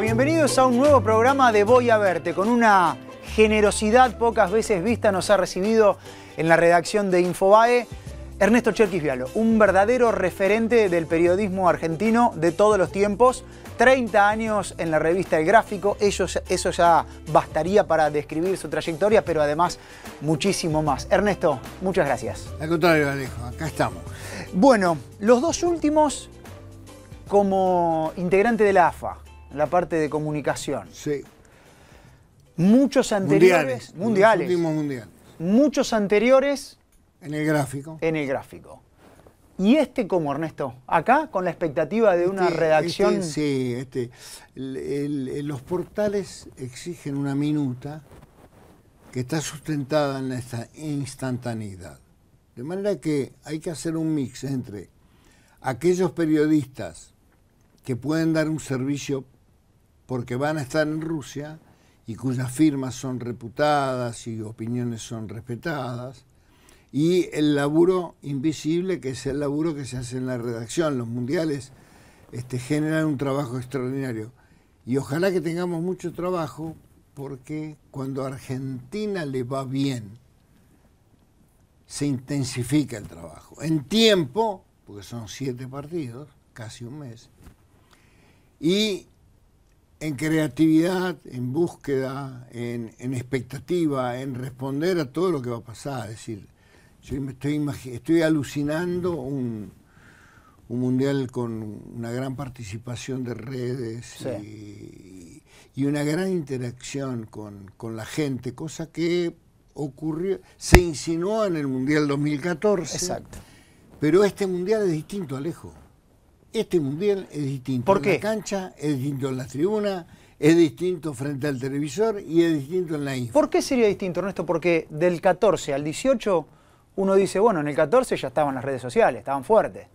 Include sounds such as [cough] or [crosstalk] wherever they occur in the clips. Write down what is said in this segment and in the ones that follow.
Bienvenidos a un nuevo programa de Voy a Verte. Con una generosidad pocas veces vista nos ha recibido en la redacción de Infobae Ernesto Cherkis Vialo, un verdadero referente del periodismo argentino de todos los tiempos. 30 años en la revista El Gráfico, eso ya bastaría para describir su trayectoria, pero además muchísimo más. Ernesto, muchas gracias. Al contrario, Alejo, acá estamos. Bueno, los dos últimos como integrante de la AFA, la parte de comunicación. Sí. Muchos anteriores. Mundiales. Muchos anteriores. En el gráfico. En el gráfico. ¿Y este cómo, Ernesto? Acá, con la expectativa de una este, redacción... Este, sí, este. los portales exigen una minuta que está sustentada en esta instantaneidad. De manera que hay que hacer un mix entre aquellos periodistas que pueden dar un servicio porque van a estar en Rusia y cuyas firmas son reputadas y opiniones son respetadas, y el laburo invisible, que es el laburo que se hace en la redacción. Los mundiales este, generan un trabajo extraordinario. Y ojalá que tengamos mucho trabajo, porque cuando a Argentina le va bien, se intensifica el trabajo. En tiempo, porque son siete partidos, casi un mes, y en creatividad, en búsqueda, en, expectativa, en responder a todo lo que va a pasar. Es decir, yo me estoy, alucinando un, mundial con una gran participación de redes y, una gran interacción con, la gente, cosa que ocurrió, se insinuó en el Mundial 2014. Exacto. Pero este Mundial es distinto, Alejo. Este mundial es distinto en la cancha, es distinto en la tribuna, es distinto frente al televisor y es distinto en la info. ¿Por qué sería distinto, Ernesto? Porque del 14 al 18 uno dice, bueno, en el 14 ya estaban las redes sociales, estaban fuertes.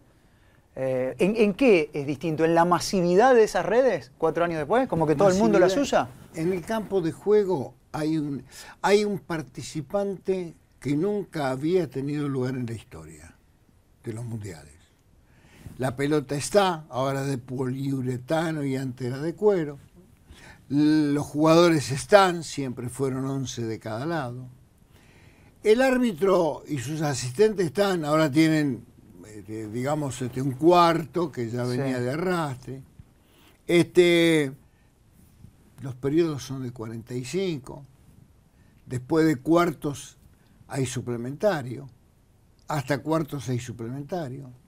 Eh, ¿en, qué es distinto? ¿En la masividad de esas redes cuatro años después? ¿Como que todo el mundo las usa? En el campo de juego hay un, hay un participante que nunca había tenido lugar en la historia de los mundiales la pelota está, ahora de poliuretano y antera de cuero. Los jugadores están, siempre fueron 11 de cada lado. El árbitro y sus asistentes están, ahora tienen, este, digamos, este, un cuarto que ya venía de arrastre. Este, los periodos son de 45. Después de cuartos hay suplementario. Hasta cuartos hay suplementario.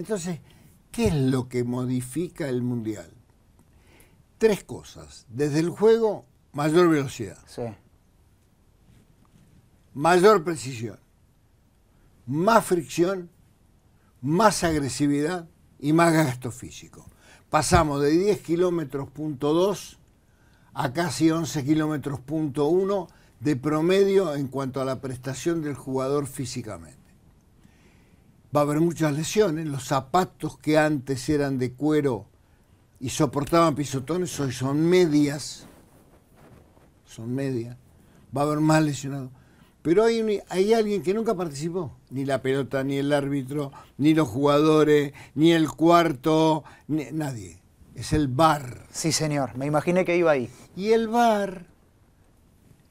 Entonces, ¿qué es lo que modifica el mundial? Tres cosas. Desde el juego, mayor velocidad. Sí. Mayor precisión. Más fricción, más agresividad y más gasto físico. Pasamos de 10 kilómetros punto 2 a casi 11 kilómetros punto 1 de promedio en cuanto a la prestación del jugador físicamente va a haber muchas lesiones. Los zapatos que antes eran de cuero y soportaban pisotones, hoy son medias. Son medias. Va a haber más lesionados. Pero hay, hay alguien que nunca participó. Ni la pelota, ni el árbitro, ni los jugadores, ni el cuarto, nadie. Es el bar. Sí, señor. Me imaginé que iba ahí. Y el bar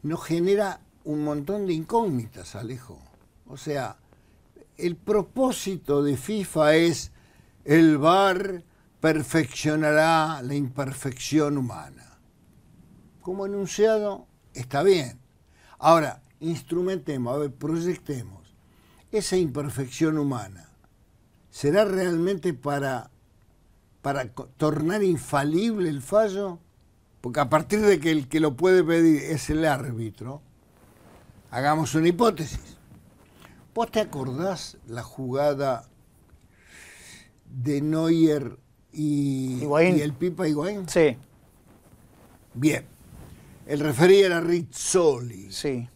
nos genera un montón de incógnitas, Alejo. O sea, el propósito de FIFA es el VAR perfeccionará la imperfección humana. Como enunciado, está bien. Ahora, instrumentemos, a ver, proyectemos. Esa imperfección humana será realmente para, para tornar infalible el fallo, porque a partir de que el que lo puede pedir es el árbitro, hagamos una hipótesis ¿Vos te acordás la jugada de Neuer y, el Pipa Higuaín? Sí. Bien. El referí era Rizzoli. Sí.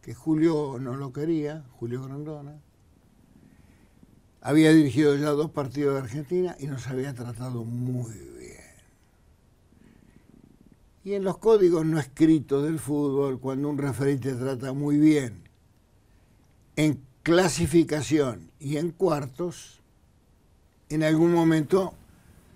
Que Julio no lo quería, Julio Grandona. Había dirigido ya dos partidos de Argentina y nos había tratado muy bien. Y en los códigos no escritos del fútbol, cuando un referente te trata muy bien en clasificación y en cuartos, en algún momento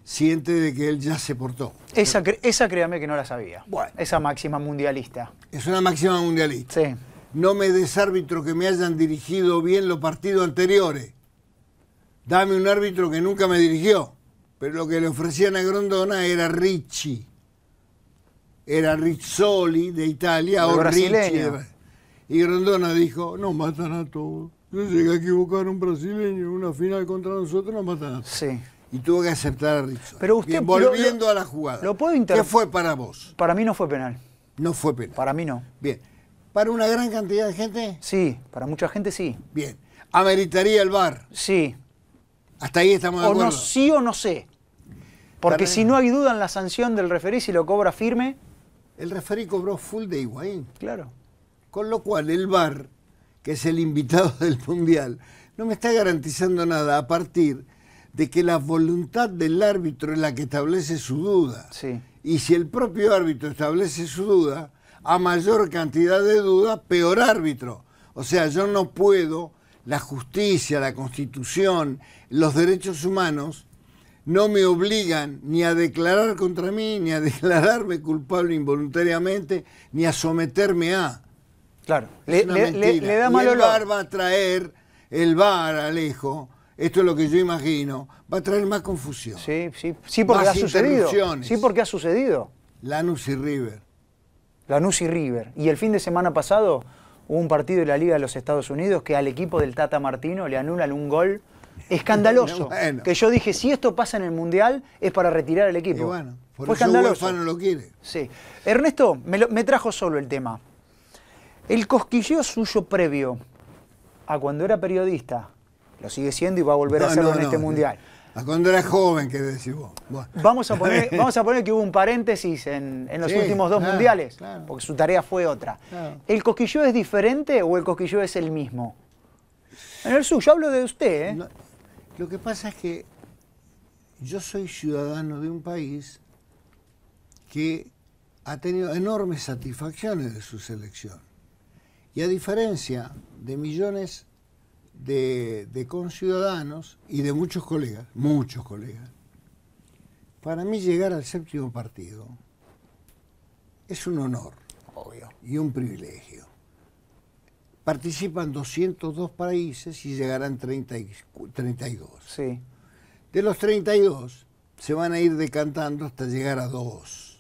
siente de que él ya se portó. Esa, esa créame que no la sabía. Bueno, esa máxima mundialista. Es una máxima mundialista. No me des árbitro que me hayan dirigido bien los partidos anteriores. Dame un árbitro que nunca me dirigió. Pero lo que le ofrecían a Grondona era Ricci. Era Rizzoli de Italia o Ricci. Y Rendona dijo, nos matan a todos. Yo llegué a equivocar un brasileño en una final contra nosotros, nos matan a todos. Sí. Y tuvo que aceptar a Rizzo. Pero usted... volviendo a la jugada. Lo puedo ¿Qué fue para vos? Para mí no fue penal. No fue penal. Para mí no. Bien. ¿Para una gran cantidad de gente? Sí, para mucha gente sí. Bien. ¿Ameritaría el bar? Sí. Hasta ahí estamos de acuerdo. O no sí o no sé. Porque si no hay duda en la sanción del referí, si lo cobra firme. El referí cobró full de Higuaín. Claro. Con lo cual el VAR, que es el invitado [laughs] del Mundial, no me está garantizando nada a partir de que la voluntad del árbitro es la que establece su duda. Sí. Y si el propio árbitro establece su duda, a mayor cantidad de duda, peor árbitro. O sea, yo no puedo, la justicia, la constitución, los derechos humanos, no me obligan ni a declarar contra mí, ni a [laughs] declararme culpable involuntariamente, ni a someterme a. Claro. Le, da mal va a traer, el bar, Alejo, esto es lo que yo imagino, va a traer más confusión. Sí, sí, sí porque ha sucedido. Sí, porque ha sucedido. Lanús y River. Lanús y River. Y el fin de semana pasado hubo un partido de la Liga de los Estados Unidos que al equipo del Tata Martino le anulan un gol [laughs] escandaloso. Que yo dije, si esto pasa en el Mundial, es para retirar al equipo. bueno, por eso no lo quiere. Sí. Ernesto, me, me trajo solo el tema. El cosquilleo suyo previo a cuando era periodista, lo sigue siendo y va a volver a hacerlo en este mundial. A cuando era joven, que decís vos. Vamos, a poner, [laughs] vamos a poner que hubo un paréntesis en, los últimos dos mundiales, porque su tarea fue otra. ¿El cosquilleo es diferente o el cosquilleo es el mismo? En el suyo, hablo de usted. ¿eh? lo que pasa es que yo soy ciudadano de un país que ha tenido enormes satisfacciones de su selección y a diferencia de millones de, conciudadanos y de muchos colegas, muchos colegas, para mí llegar al séptimo partido es un honor Obvio. y un privilegio. Participan 202 países y llegarán 32. De los 32 se van a ir decantando hasta llegar a dos.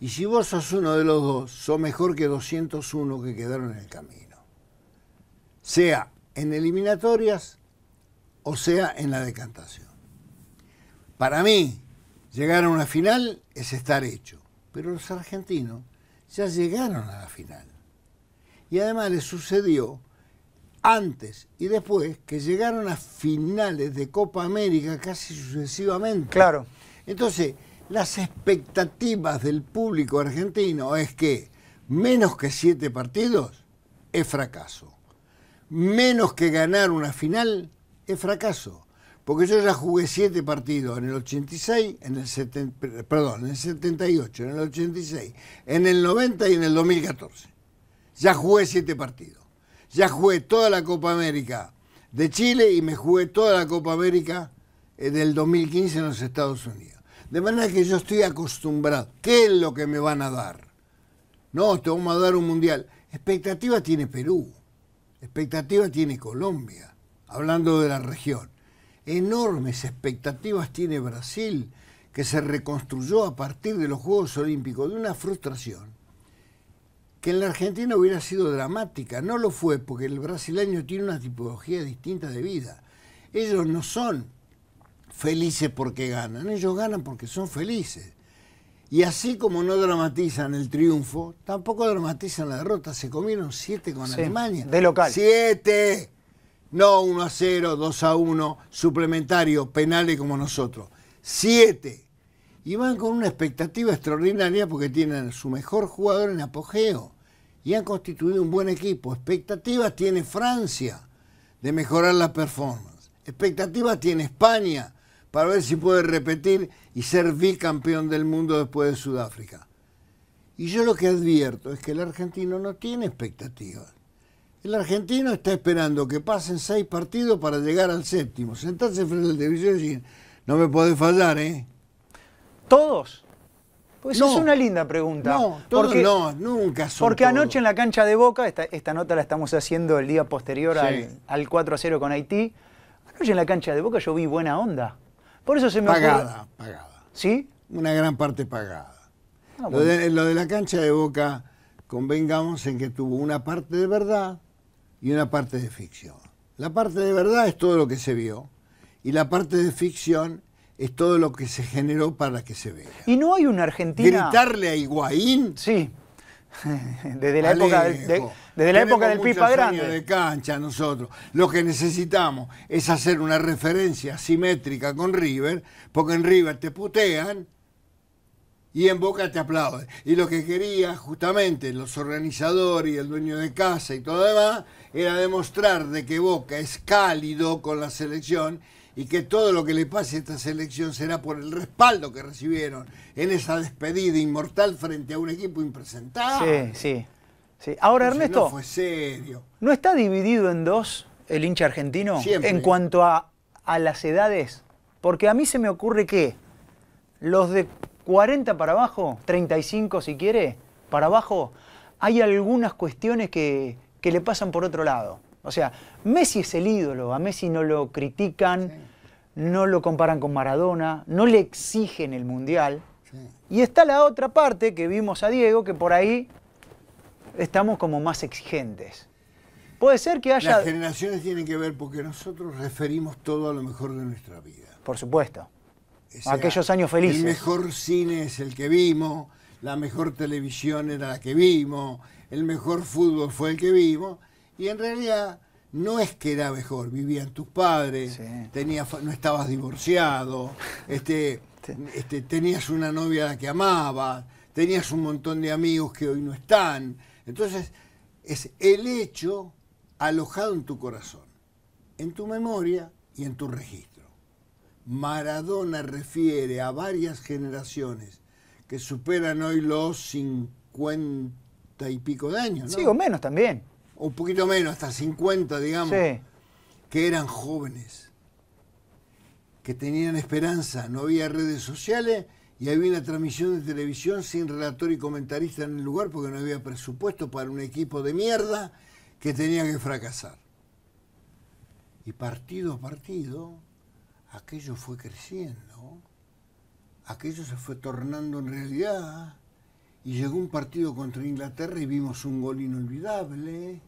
Y si vos sos uno de los dos, sos mejor que 201 que quedaron en el camino. Sea en eliminatorias o sea en la decantación. Para mí, llegar a una final es estar hecho. Pero los argentinos ya llegaron a la final. Y además les sucedió antes y después que llegaron a finales de Copa América casi sucesivamente. Claro. Entonces, las expectativas del público argentino es que menos que siete partidos es fracaso. Menos que ganar una final es fracaso. Porque yo ya jugué siete partidos en el 86, en el perdón, en el 78, en el 86, en el 90 y en el 2014. Ya jugué siete partidos. Ya jugué toda la Copa América de Chile y me jugué toda la Copa América eh, del 2015 en los Estados Unidos. De manera que yo estoy acostumbrado. ¿Qué es lo que me van a dar? No, te vamos a dar un mundial. Expectativa tiene Perú. Expectativa tiene Colombia. Hablando de la región. Enormes expectativas tiene Brasil, que se reconstruyó a partir de los Juegos Olímpicos de una frustración que en la Argentina hubiera sido dramática. No lo fue, porque el brasileño tiene una tipología distinta de vida. Ellos no son felices porque ganan, ellos ganan porque son felices. Y así como no dramatizan el triunfo, tampoco dramatizan la derrota. Se comieron siete con Alemania. De local. Siete. No 1 a 0, 2 a 1, suplementario, penales como nosotros. Siete. Y van con una expectativa extraordinaria porque tienen su mejor jugador en apogeo. Y han constituido un buen equipo. Expectativas tiene Francia de mejorar la performance. Expectativas tiene España para ver si puede repetir y ser bicampeón del mundo después de Sudáfrica. Y yo lo que advierto es que el argentino no tiene expectativas. El argentino está esperando que pasen seis partidos para llegar al séptimo. Sentarse frente al divisor y decir, no me podés fallar, ¿eh? ¿Todos? Pues es una linda pregunta. No, todos no, nunca son Porque anoche en la cancha de Boca, esta, nota la estamos haciendo el día posterior al, al 4 a 0 con Haití, anoche en la cancha de Boca yo vi buena onda. Por eso se me Pagada, pagada. ¿Sí? Una gran parte pagada. Ah, lo, de, la cancha de Boca, convengamos en que tuvo una parte de verdad y una parte de ficción. La parte de verdad es todo lo que se vio y la parte de ficción es todo lo que se generó para que se vea. Y no hay una Argentina. Gritarle a Higuaín. Sí. [laughs] desde la época del, de, desde la época del pipa grande. de cancha nosotros. Lo que necesitamos es hacer una referencia simétrica con River, porque en River te putean y en Boca te aplauden. Y lo que quería justamente los organizadores y el dueño de casa y todo demás era demostrar de que Boca es cálido con la selección y que todo lo que le pase a esta selección será por el respaldo que recibieron en esa despedida inmortal frente a un equipo impresentable. Sí, sí. Ahora, Ernesto, no, fue serio. ¿no está dividido en dos el hincha argentino en cuanto a, las edades? Porque a mí se me ocurre que los de 40 para abajo, 35 si quiere, para abajo, hay algunas cuestiones que, que le pasan por otro lado. O sea, Messi es el ídolo, a Messi no lo critican, no lo comparan con Maradona, no le exigen el Mundial. Y está la otra parte que vimos a Diego, que por ahí estamos como más exigentes. Puede ser que haya... Las generaciones tienen que ver porque nosotros referimos todo a lo mejor de nuestra vida. Por supuesto. Aquellos años felices. El mejor cine es el que vimos, la mejor televisión era la que vimos, el mejor fútbol fue el que vimos. Y en realidad no es que era mejor, vivían tus padres, no estabas divorciado, [laughs] este, este, tenías una novia a la que amabas, tenías un montón de amigos que hoy no están. Entonces, es el hecho alojado en tu corazón, en tu memoria y en tu registro. Maradona refiere a varias generaciones que superan hoy los 50 y pico de años. ¿no? Sí, menos también un poquito menos, hasta 50, digamos, que eran jóvenes, que tenían esperanza, no había redes sociales y había una transmisión de televisión sin relator y comentarista en el lugar porque no había presupuesto para un equipo de mierda que tenía que fracasar. Y partido a partido, aquello fue creciendo, aquello se fue tornando en realidad y llegó un partido contra Inglaterra y vimos un gol inolvidable,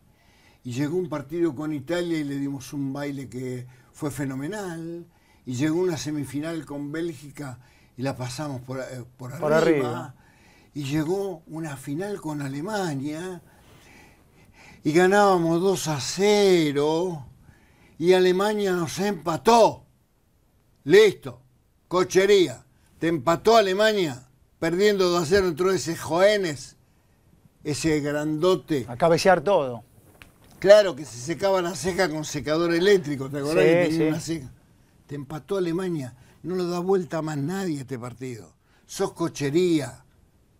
y llegó un partido con Italia y le dimos un baile que fue fenomenal, y llegó una semifinal con Bélgica y la pasamos por, eh, arriba, y llegó una final con Alemania y ganábamos 2 a 0 y Alemania nos empató. Listo, cochería, te empató Alemania perdiendo 2 a 0, entró ese Joenes, ese grandote. A cabecear todo. Claro, que se secaba la ceja con secador eléctrico, ¿te acordás? Te empató Alemania, no lo da vuelta más nadie este partido. Sos cochería,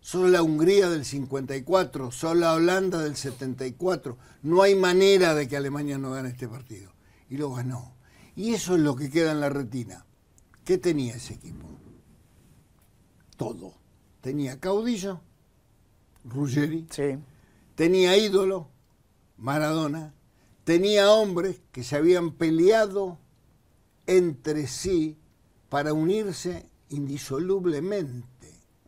sos la Hungría del 54, sos la Holanda del 74. No hay manera de que Alemania no gane este partido. Y lo ganó. Y eso es lo que queda en la retina. ¿Qué tenía ese equipo? Todo tenía caudillo, Ruggeri, tenía ídolo, Maradona, tenía hombres que se habían peleado entre sí para unirse indisolublemente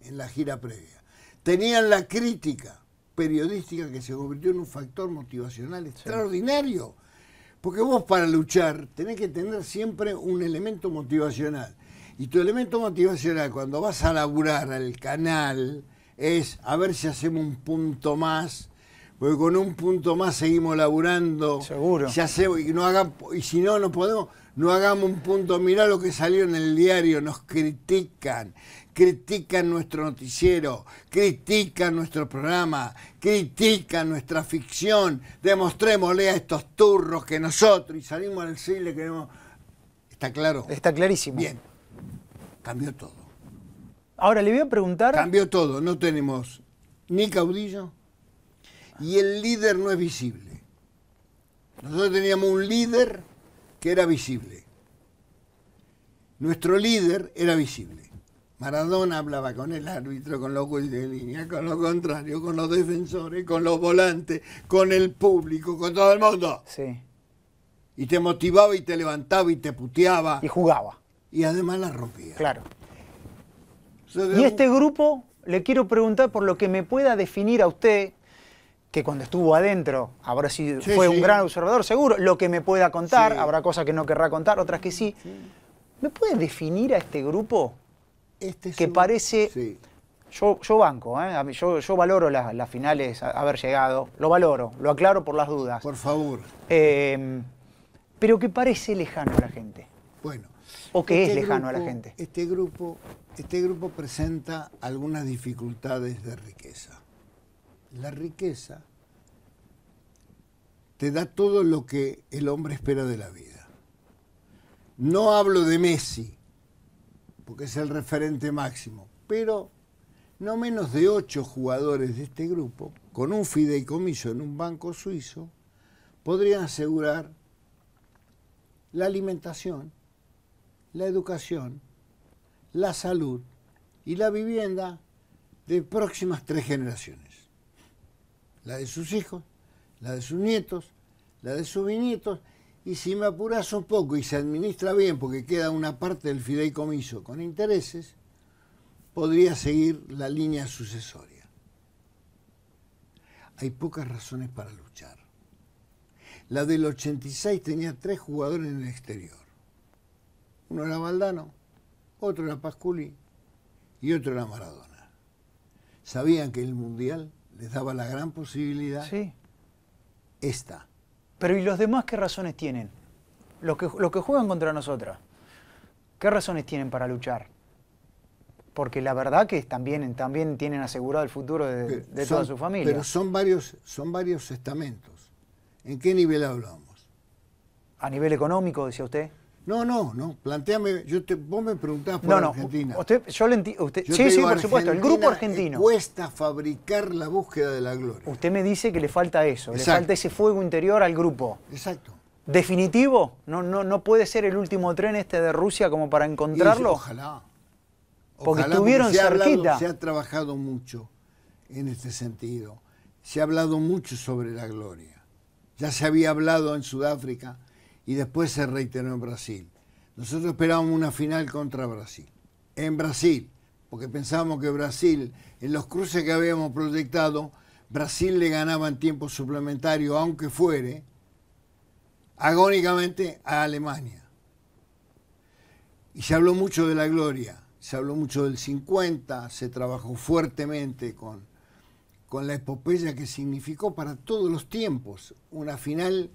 en la gira previa. Tenían la crítica periodística que se convirtió en un factor motivacional extraordinario, porque vos para luchar tenés que tener siempre un elemento motivacional. Y tu elemento motivacional cuando vas a laburar al canal es a ver si hacemos un punto más, porque con un punto más seguimos laburando. Seguro. Si hacemos, y, no y si no, no podemos, no hagamos un punto. Mirá lo que salió en el diario, nos critican critican nuestro noticiero, critican nuestro programa, critican nuestra ficción, demostrémosle a estos turros que nosotros y salimos al cine le queremos... Está claro. Está clarísimo. Bien. Cambió todo. Ahora le voy a preguntar. Cambió todo. No tenemos ni caudillo y el líder no es visible. Nosotros teníamos un líder que era visible. Nuestro líder era visible. Maradona hablaba con el árbitro, con los jueces de línea, con los contrarios, con los defensores, con los volantes, con el público, con todo el mundo. Sí. Y te motivaba y te levantaba y te puteaba. Y jugaba y además la rompía. Claro. y este grupo, le quiero preguntar por lo que me pueda definir a usted, que cuando estuvo adentro habrá sí, fue un gran observador, seguro, lo que me pueda contar, habrá cosas que no querrá contar, otras que sí. ¿Me puede definir a este grupo este que parece... Yo, yo, banco, ¿eh? yo, valoro las, finales, haber llegado, lo valoro, lo aclaro por las dudas. Por favor. Eh, pero que parece lejano a la gente. Bueno, ¿O qué es este lejano a la gente? Este grupo, este grupo presenta algunas dificultades de riqueza. La riqueza te da todo lo que el hombre espera de la vida. No hablo de Messi, porque es el referente máximo, pero no menos de ocho jugadores de este grupo, con un fideicomiso en un banco suizo, podrían asegurar la alimentación, la educación, la salud y la vivienda de próximas tres generaciones. La de sus hijos, la de sus nietos, la de sus bisnietos, y si me apuras un poco y se administra bien, porque queda una parte del fideicomiso con intereses, podría seguir la línea sucesoria. Hay pocas razones para luchar. La del 86 tenía tres jugadores en el exterior. Uno era Valdano, otro era Pasculi y otro era Maradona. Sabían que el Mundial les daba la gran posibilidad sí. esta. Pero ¿y los demás qué razones tienen? Los que, que juegan contra nosotras, ¿qué razones tienen para luchar? Porque la verdad que también, también tienen asegurado el futuro de, toda su familia. Pero son varios, son varios estamentos. ¿En qué nivel hablamos? A nivel económico, decía usted. No, no, no. Planteame, yo vos me preguntás por no, no. Argentina. Usted, yo le entiendo. Sí, sí, por supuesto. El grupo argentino. Cuesta fabricar la búsqueda de la gloria. Usted me dice que le falta eso, le falta ese fuego interior al grupo. Exacto. ¿Definitivo? No, no, no puede ser el último tren este de Rusia como para encontrarlo. ojalá. Porque estuvieron cerquita. se ha trabajado mucho en este sentido. Se ha hablado mucho sobre la gloria. Ya se había hablado en Sudáfrica y después se reiteró en Brasil. Nosotros esperábamos una final contra Brasil. En Brasil, porque pensábamos que Brasil, en los cruces que habíamos proyectado, Brasil le ganaba en tiempo suplementario, aunque fuere, agónicamente a Alemania. Y se habló mucho de la gloria, se habló mucho del 50, se trabajó fuertemente con, con la epopeya que significó para todos los tiempos una final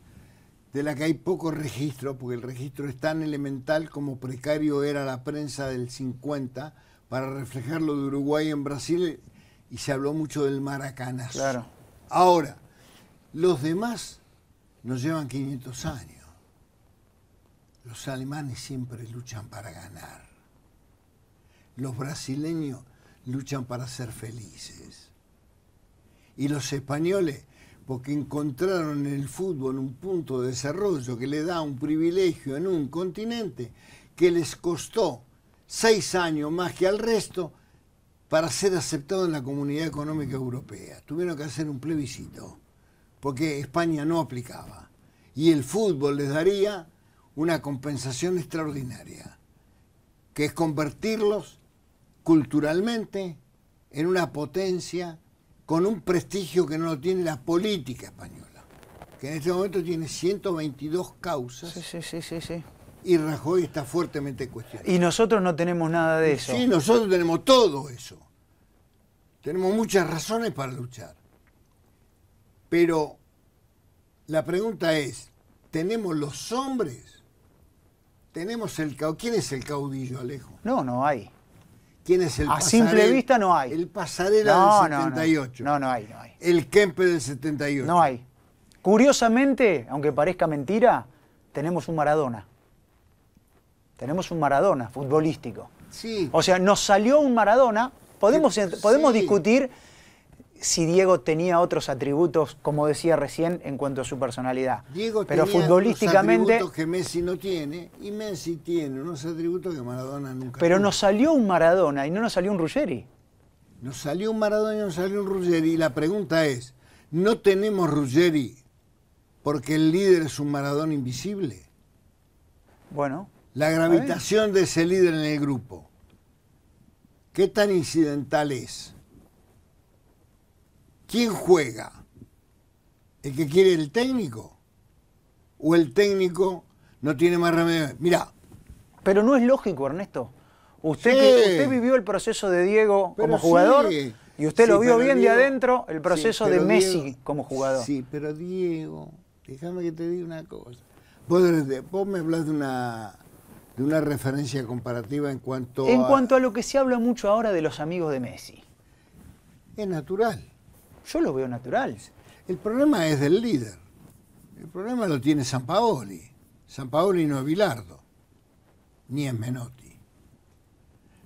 de la que hay poco registro, porque el registro es tan elemental como precario era la prensa del 50 para reflejar lo de Uruguay en Brasil y se habló mucho del maracanazo. Ahora, los demás nos llevan 500 años. Los alemanes siempre luchan para ganar. Los brasileños luchan para ser felices. Y los españoles porque encontraron en el fútbol un punto de desarrollo que le da un privilegio en un continente que les costó seis años más que al resto para ser aceptado en la Comunidad Económica Europea. Tuvieron que hacer un plebiscito, porque España no aplicaba. Y el fútbol les daría una compensación extraordinaria, que es convertirlos culturalmente en una potencia con un prestigio que no lo tiene la política española, que en este momento tiene 122 causas. Sí, sí, sí, sí. Y Rajoy está fuertemente cuestionado. Y nosotros no tenemos nada de eso. Sí, nosotros tenemos todo eso. Tenemos muchas razones para luchar. Pero la pregunta es, ¿tenemos los hombres? ¿Tenemos el caudillo? ¿Quién es el caudillo, Alejo? No, no hay. ¿Quién es el A simple vista no hay. El pasarela del 78. No, no, hay, El Kemper del 78. No hay. Curiosamente, aunque parezca mentira, tenemos un Maradona. Tenemos un Maradona futbolístico. Sí. O sea, nos salió un Maradona. Podemos, podemos discutir si Diego tenía otros atributos, como decía recién, en cuanto a su personalidad. Diego tenía futbolísticamente, atributos que Messi no tiene y Messi tiene unos atributos que Maradona nunca Pero nos salió un Maradona y no nos salió un Ruggeri. Nos salió un Maradona y nos salió un Ruggeri. Y la pregunta es, ¿no tenemos Ruggeri porque el líder es un Maradona invisible? Bueno. La gravitación de ese líder en el grupo. ¿Qué tan incidental es? ¿Quién juega? ¿El que quiere el técnico? ¿O el técnico no tiene más remedio? Mirá. Pero no es lógico, Ernesto. Usted, vivió el proceso de Diego como jugador y usted lo vio bien de adentro, el proceso de Messi como jugador. Sí, pero Diego, déjame que te diga una cosa. Vos, me hablas de una de una referencia comparativa en cuanto en cuanto a lo que se habla mucho ahora de los amigos de Messi. Es natural. Yo lo veo natural. El problema es del líder. El problema lo tiene San Paoli. San Paoli no es Bilardo, ni es Menotti.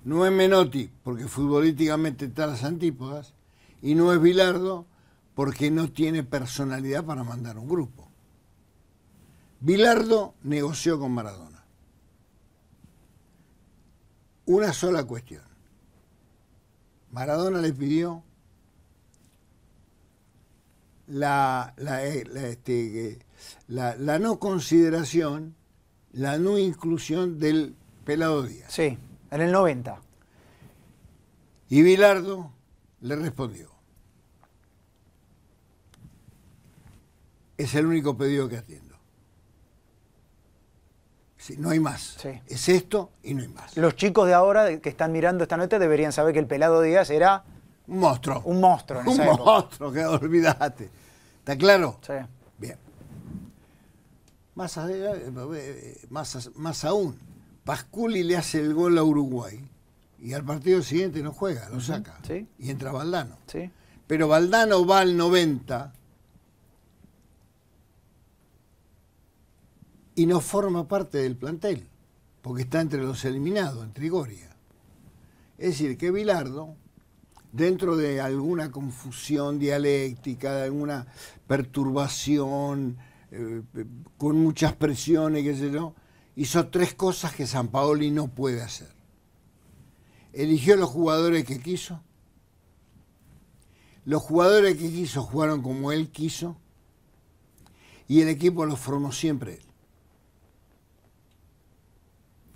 No es Menotti porque futbolísticamente está a las antípodas, y no es Bilardo porque no tiene personalidad para mandar un grupo. Bilardo negoció con Maradona. Una sola cuestión. Maradona le pidió eh, este, eh, la, la, no consideración, la no inclusión del pelado Díaz. Sí, en el 90. Y Bilardo le respondió. Es el único pedido que atiendo. si no hay más. Es esto y no hay más. Los chicos de ahora que están mirando esta noche deberían saber que el pelado Díaz era... Un monstruo. Un monstruo en Un monstruo, que olvidaste. ¿Está claro? Sí. Bien. Eh, eh, más, aún, Pasculi le hace el gol a Uruguay y al partido siguiente no juega, lo saca. Y entra Valdano. Pero Valdano va al 90 y no forma parte del plantel, porque está entre los eliminados, en Trigoria. Es decir, que Bilardo dentro de alguna confusión dialéctica, de alguna perturbación, eh, con muchas presiones, qué sé yo, hizo tres cosas que San Paoli no puede hacer. Eligió los jugadores que quiso, los jugadores que quiso jugaron como él quiso y el equipo lo formó siempre él.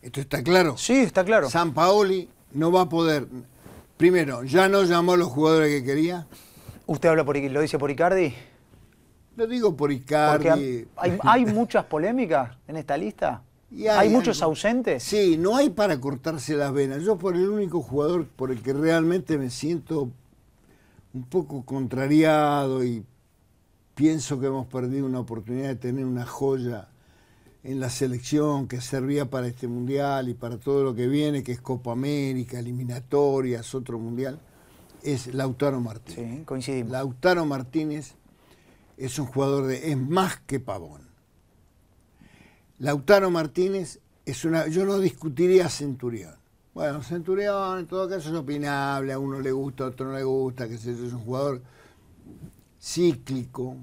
¿Esto está claro? Sí, está claro. San Paoli no va a poder Primero, ¿ya no llamó a los jugadores que quería? ¿Usted habla por, lo dice por Icardi? Lo digo por Icardi. Hay, muchas polémicas en esta lista? hay, muchos ausentes? Sí, no hay para cortarse las venas. Yo por el único jugador por el que realmente me siento un poco contrariado y pienso que hemos perdido una oportunidad de tener una joya en la selección que servía para este mundial y para todo lo que viene, que es Copa América, eliminatorias, otro mundial, es Lautaro Martínez. Sí, coincidimos. Lautaro Martínez es un jugador de. es más que pavón. Lautaro Martínez es una. yo no discutiría Centurión. Bueno, Centurión en todo caso es opinable, a uno le gusta, a otro no le gusta, que es un jugador cíclico,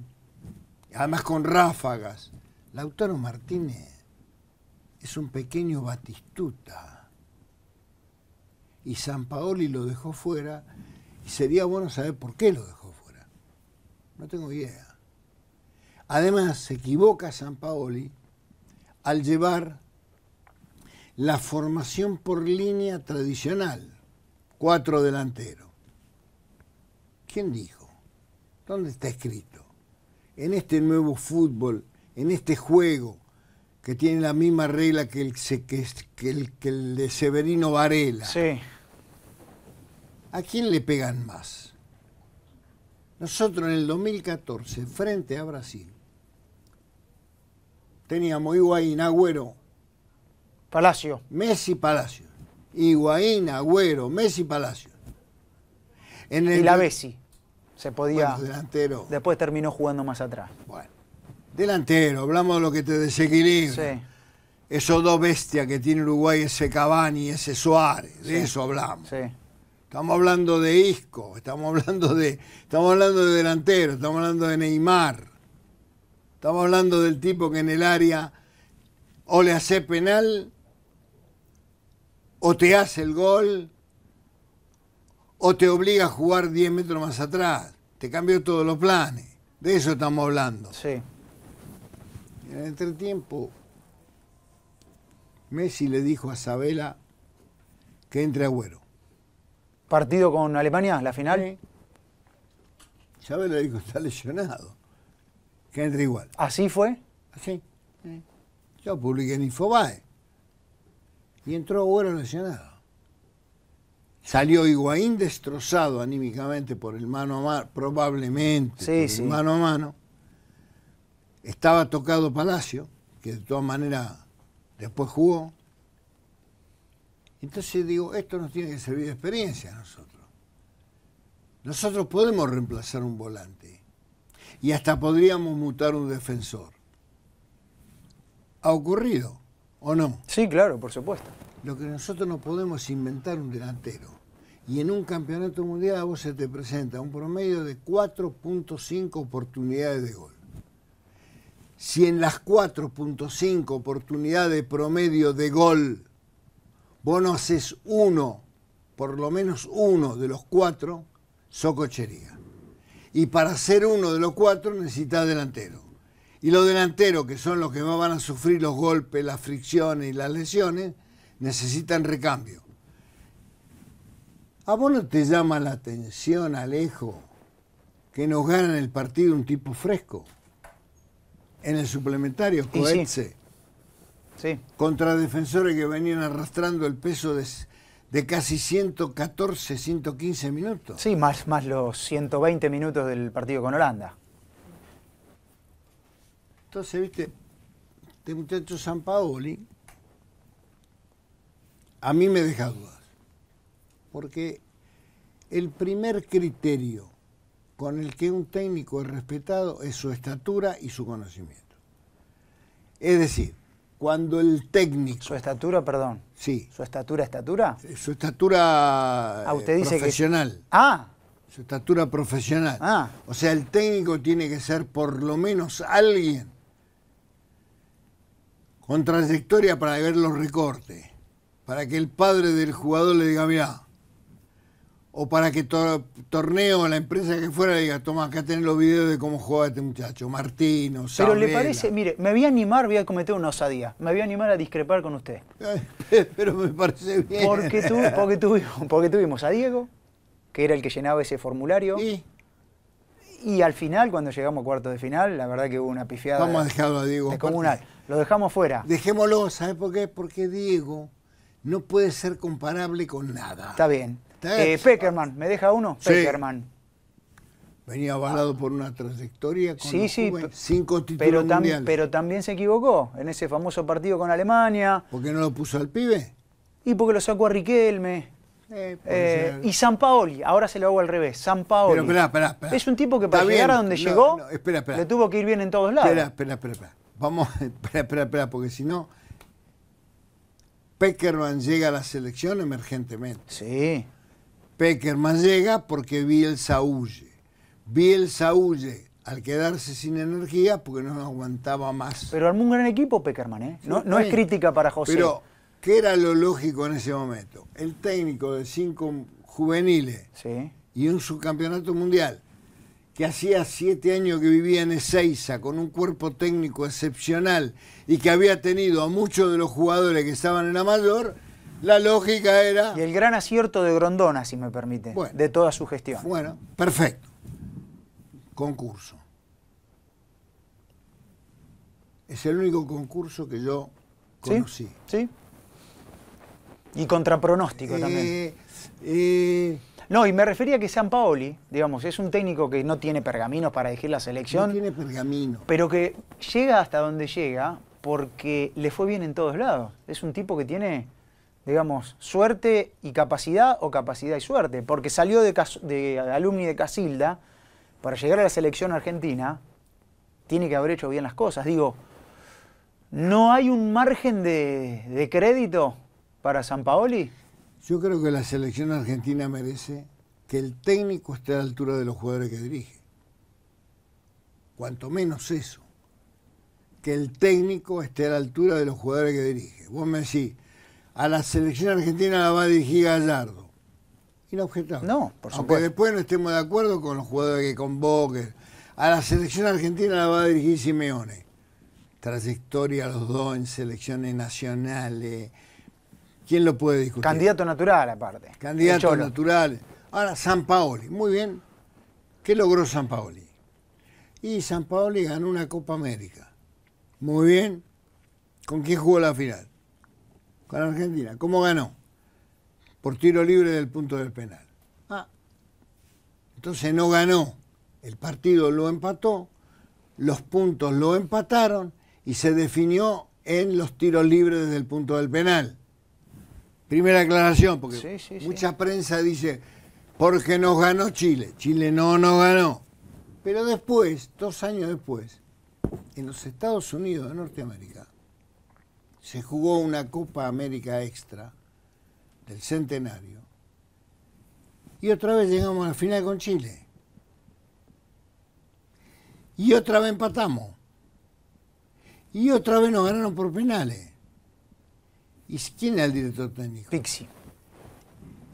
además con ráfagas Lautaro Martínez es un pequeño Batistuta. Y San Paoli lo dejó fuera y sería bueno saber por qué lo dejó fuera. No tengo idea. Además, se equivoca San Paoli al llevar la formación por línea tradicional, cuatro delanteros. ¿Quién dijo? ¿Dónde está escrito? En este nuevo fútbol en este juego que tiene la misma regla que el, que, el, de Severino Varela, sí. ¿a quién le pegan más? Nosotros en el 2014, frente a Brasil, teníamos Higuaín, Agüero. Palacio. Messi, Palacio. Higuaín, Agüero, Messi, Palacio. En Y la Bessi se podía... delantero. Después terminó jugando más atrás. Bueno. Delantero, hablamos de lo que te desequilibra. Sí. Esos dos bestias que tiene Uruguay, ese Cavani y ese Suárez, de eso hablamos. Estamos hablando de Isco, estamos hablando de, estamos hablando de delantero, estamos hablando de Neymar. Estamos hablando del tipo que en el área o le hace penal o te hace el gol o te obliga a jugar 10 metros más atrás. Te cambia todos los planes. De eso estamos hablando. En el entretiempo, Messi le dijo a Sabela que entre Agüero. ¿Partido con Alemania, la final? Sí. Sabela dijo, está lesionado. Que entre igual. ¿Así fue? Así. Sí. Yo publiqué en Infobae. Y entró Agüero lesionado. Salió Higuaín destrozado anímicamente por el mano a mano, probablemente mano a mano estaba tocado Palacio, que de todas maneras después jugó. Entonces digo, esto nos tiene que servir de experiencia a nosotros. Nosotros podemos reemplazar un volante y hasta podríamos mutar un defensor. ¿Ha ocurrido o no? Sí, claro, por supuesto. Lo que nosotros no podemos es inventar un delantero. Y en un campeonato mundial a vos se te presenta un promedio de 4.5 oportunidades de gol si en las 4.5 oportunidades promedio de gol vos no haces uno, por lo menos uno de los cuatro, socochería. Y para ser uno de los cuatro necesitas delantero. Y los delanteros, que son los que más van a sufrir los golpes, las fricciones y las lesiones, necesitan recambio. ¿A vos no te llama la atención, Alejo, que nos ganan el partido un tipo fresco? en el suplementario, Coetze. Sí. Contra defensores que venían arrastrando el peso de, casi 114, 115 minutos. Sí, más, más los 120 minutos del partido con Holanda. Entonces, viste, de este muchacho San Paoli a mí me deja dudas. Porque el primer criterio con el que un técnico es respetado es su estatura y su conocimiento. Es decir, cuando el técnico... Su estatura, perdón. Sí. ¿Su estatura, estatura? Su estatura ah, profesional. Ah. Su estatura profesional. Ah. O sea, el técnico tiene que ser por lo menos alguien con trayectoria para ver los recortes, para que el padre del jugador le diga, mira, o para que to Torneo, la empresa que fuera, diga, toma, acá tenés los videos de cómo juega este muchacho, Martino, Pero le parece, mire, me voy a animar, voy a cometer una osadía, me voy a animar a discrepar con usted. [laughs] Pero me parece bien. Porque, tuvimos, porque tuvimos a Diego, que era el que llenaba ese formulario. ¿Y? y al final, cuando llegamos a cuartos de final, la verdad que hubo una pifiada. Vamos a dejarlo a Diego. comunal Lo dejamos fuera. Dejémoslo, ¿sabes por qué? Porque Diego no puede ser comparable con nada. Está bien. Eh, Peckerman, ¿me deja uno? Peckerman. Venía avalado por una trayectoria con sí, sí, cinco pero Pero también se equivocó en ese famoso partido con Alemania. ¿Por qué no lo puso al pibe? Y porque lo sacó a Riquelme. Eh, eh, y San Paoli, ahora se lo hago al revés. San Paoli. Pero, esperá, espera, Es un tipo que para llegar a donde llegó, le tuvo que ir bien en todos lados. Espera, espera, espera. Vamos, [laughs] espera, espera, espera, porque si no, Peckerman llega a la selección emergentemente. Sí. Peckerman llega porque Bielsa vi el huye al quedarse sin energía porque no aguantaba más. Pero armó un gran equipo Peckerman, ¿eh? No, es crítica para José. Pero, ¿qué era lo lógico en ese momento? El técnico de cinco juveniles y un subcampeonato mundial que hacía siete años que vivía en Ezeiza con un cuerpo técnico excepcional y que había tenido a muchos de los jugadores que estaban en la mayor, la lógica era... Y el gran acierto de Grondona, si me permite, de toda su gestión. Bueno, perfecto. Concurso. Es el único concurso que yo conocí. Sí. ¿Sí? Y contra pronóstico eh, también. Eh, no, y me refería a que San Paoli, digamos, es un técnico que no tiene pergaminos para elegir la selección. No tiene pergamino. Pero que llega hasta donde llega porque le fue bien en todos lados. Es un tipo que tiene digamos, suerte y capacidad o capacidad y suerte, porque salió de, de, alumni de Casilda para llegar a la selección argentina, tiene que haber hecho bien las cosas. Digo, ¿no hay un margen de, de crédito para San Paoli? Yo creo que la selección argentina merece que el técnico esté a la altura de los jugadores que dirige. Cuanto menos eso. Que el técnico esté a la altura de los jugadores que dirige. Vos me decís, a la selección argentina la va a dirigir Gallardo. Inobjetable. No, por supuesto. Aunque después no estemos de acuerdo con los jugadores que convoquen. A la selección argentina la va a dirigir Simeone. Trayectoria los dos en selecciones nacionales. ¿Quién lo puede discutir? Candidato natural, aparte. Candidato natural. Ahora, San Paoli. Muy bien. ¿Qué logró San Paoli? Y San Paoli ganó una Copa América. Muy bien. ¿Con quién jugó la final? para Argentina. ¿Cómo ganó? Por tiro libre del punto del penal. Ah, entonces no ganó. El partido lo empató, los puntos lo empataron y se definió en los tiros libres desde el punto del penal. Primera aclaración, porque mucha prensa dice, porque nos ganó Chile. Chile no nos ganó. Pero después, dos años después, en los Estados Unidos de Norteamérica, se jugó una Copa América extra del centenario. Y otra vez llegamos a la final con Chile. Y otra vez empatamos. Y otra vez nos ganaron por finales. ¿Y quién era el director técnico? Pixi.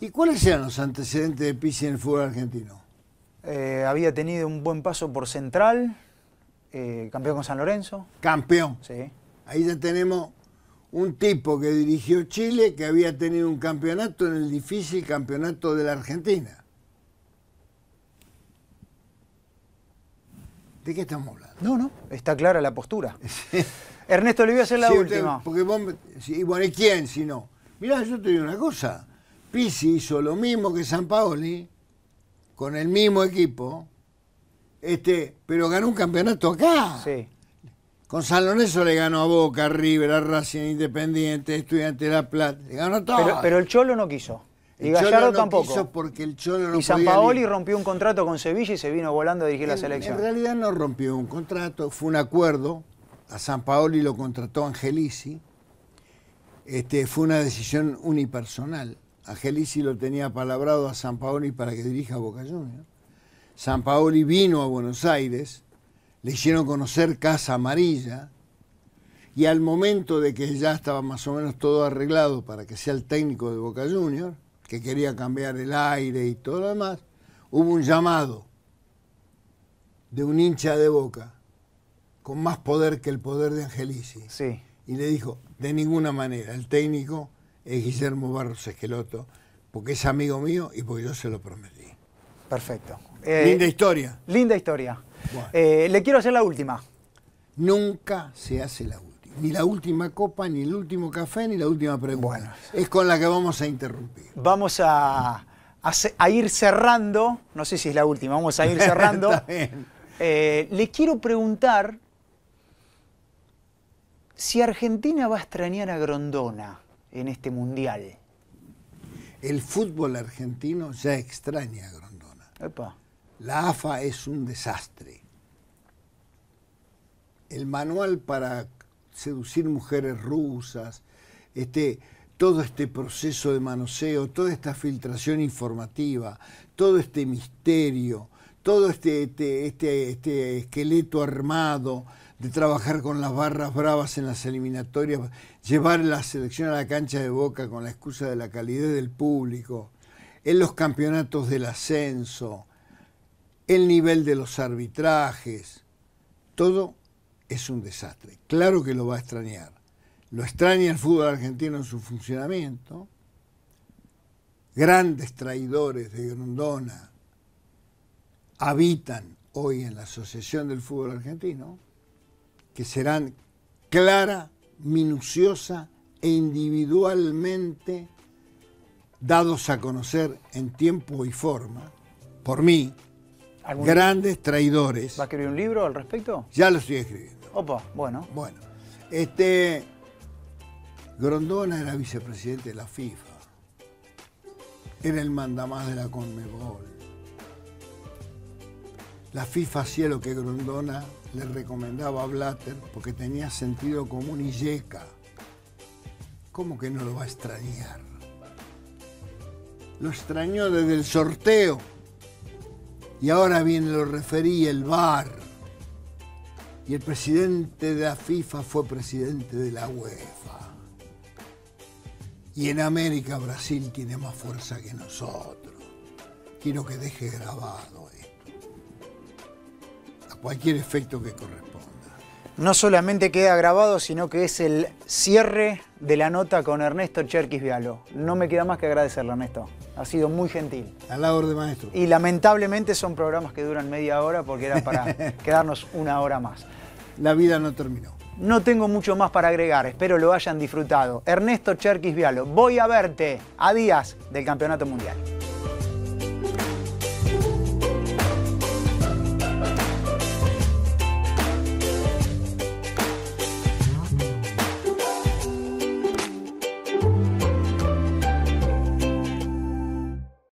¿Y cuáles eran los antecedentes de Pixi en el fútbol argentino? Eh, había tenido un buen paso por Central, eh, campeón con San Lorenzo. Campeón. Sí. Ahí ya tenemos un tipo que dirigió Chile que había tenido un campeonato en el difícil campeonato de la Argentina. ¿De qué estamos hablando? No, no, está clara la postura. [laughs] Ernesto, le voy a hacer la última. porque vos, bueno, ¿y quién si no? Mirá, yo te digo una cosa. Pisi hizo lo mismo que San Paoli, con el mismo equipo, este, pero ganó un campeonato acá. Sí. Con San Lorenzo le ganó a Boca, River, a Racing, Independiente, Estudiante de La Plata. Le ganó todo. Pero, el Cholo no quiso. y Gallardo no porque el Cholo no y San Paoli rompió un contrato con Sevilla y se vino volando a dirigir la selección. En realidad no rompió un contrato, fue un acuerdo. A San Paoli lo contrató Angelici. Este, fue una decisión unipersonal. Angelici lo tenía palabrado a San Paoli para que dirija a Boca Juniors. San Paoli vino a Buenos Aires le hicieron conocer Casa Amarilla y al momento de que ya estaba más o menos todo arreglado para que sea el técnico de Boca Junior, que quería cambiar el aire y todo lo demás, hubo un llamado de un hincha de Boca con más poder que el poder de Angelici. Y le dijo, de ninguna manera, el técnico es Guillermo Barros Esqueloto, porque es amigo mío y porque yo se lo prometí. Perfecto. linda eh, historia. Linda historia. Eh, le quiero hacer la última. Nunca se hace la última. Ni la última copa, ni el último café, ni la última pregunta. Bueno. Es con la que vamos a interrumpir. Vamos a, ir cerrando, no sé si es la última, vamos a ir [laughs] cerrando. Eh, le quiero preguntar si Argentina va a extrañar a Grondona en este Mundial. El fútbol argentino ya extraña a Grondona. Epa. La AFA es un desastre. El manual para seducir mujeres rusas, este, todo este proceso de manoseo, toda esta filtración informativa, todo este misterio, todo este, este, este, esqueleto armado de trabajar con las barras bravas en las eliminatorias, llevar la selección a la cancha de boca con la excusa de la calidez del público, en los campeonatos del ascenso, el nivel de los arbitrajes, todo es un desastre. Claro que lo va a extrañar. Lo extraña el fútbol argentino en su funcionamiento. Grandes traidores de Grondona habitan hoy en la Asociación del Fútbol Argentino, que serán clara, minuciosa e individualmente dados a conocer en tiempo y forma, por mí, Grandes traidores. ¿Va a escribir un libro al respecto? Ya lo estoy escribiendo. Opa, bueno. Bueno, este... Grondona era vicepresidente de la FIFA. Era el mandamás de la Conmebol. La FIFA hacía lo que Grondona le recomendaba a Blatter porque tenía sentido común y yeca. ¿Cómo que no lo va a extrañar? Lo extrañó desde el sorteo. Y ahora bien lo referí, el VAR. Y el presidente de la FIFA fue presidente de la UEFA. Y en América Brasil tiene más fuerza que nosotros. Quiero que deje grabado esto. A cualquier efecto que corresponda. No solamente queda grabado, sino que es el cierre de la nota con Ernesto Cherkis Vialo. No me queda más que agradecerle, Ernesto ha sido muy gentil. A la orden, maestro. Y lamentablemente son programas que duran media hora porque era para [laughs] quedarnos una hora más. La vida no terminó. No tengo mucho más para agregar, espero lo hayan disfrutado. Ernesto Cherkis Vialo, voy a verte a días del Campeonato Mundial.